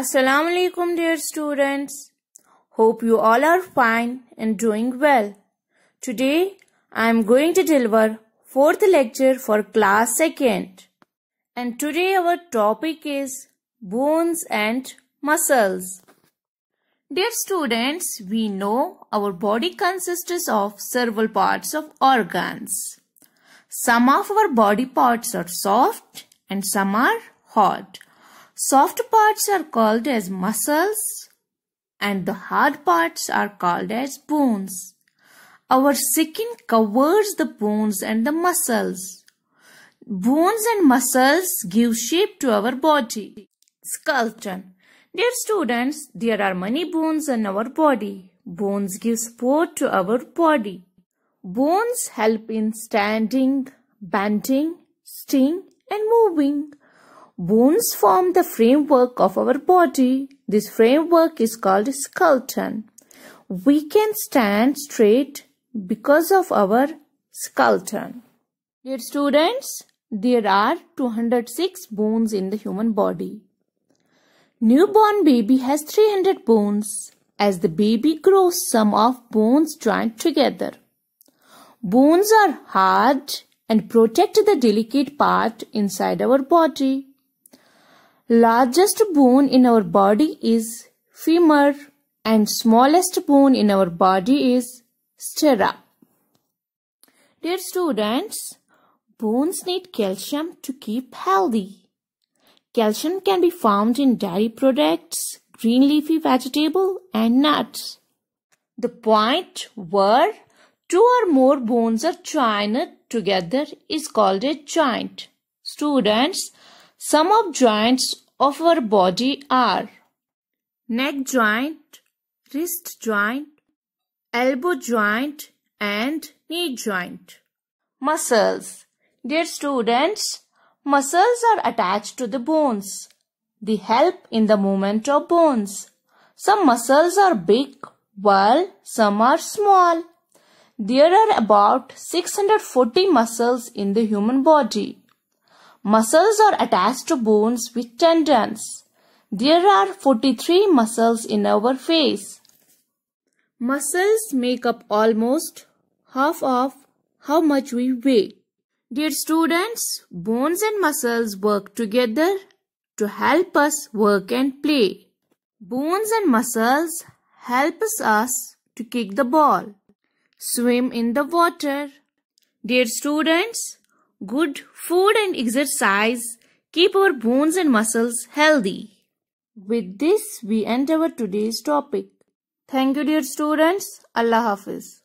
Assalamu alaikum dear students. Hope you all are fine and doing well. Today I am going to deliver fourth lecture for class second. And today our topic is bones and muscles. Dear students, we know our body consists of several parts of organs. Some of our body parts are soft and some are hot Soft parts are called as muscles and the hard parts are called as bones. Our skin covers the bones and the muscles. Bones and muscles give shape to our body. Skeleton. Dear students, there are many bones in our body. Bones give support to our body. Bones help in standing, bending, sting and moving. Bones form the framework of our body. This framework is called skeleton. We can stand straight because of our skeleton. Dear students, there are 206 bones in the human body. Newborn baby has 300 bones. As the baby grows, some of bones join together. Bones are hard and protect the delicate part inside our body largest bone in our body is femur and smallest bone in our body is stera. Dear students, bones need calcium to keep healthy. Calcium can be found in dairy products, green leafy vegetable and nuts. The point where two or more bones are joined together is called a joint. Students, some of joints of our body are neck joint, wrist joint, elbow joint and knee joint. Muscles. Dear students, muscles are attached to the bones. They help in the movement of bones. Some muscles are big while some are small. There are about 640 muscles in the human body. Muscles are attached to bones with tendons. There are 43 muscles in our face. Muscles make up almost half of how much we weigh. Dear students, bones and muscles work together to help us work and play. Bones and muscles help us to kick the ball, swim in the water. Dear students, good food and exercise keep our bones and muscles healthy. With this, we end our today's topic. Thank you dear students. Allah Hafiz.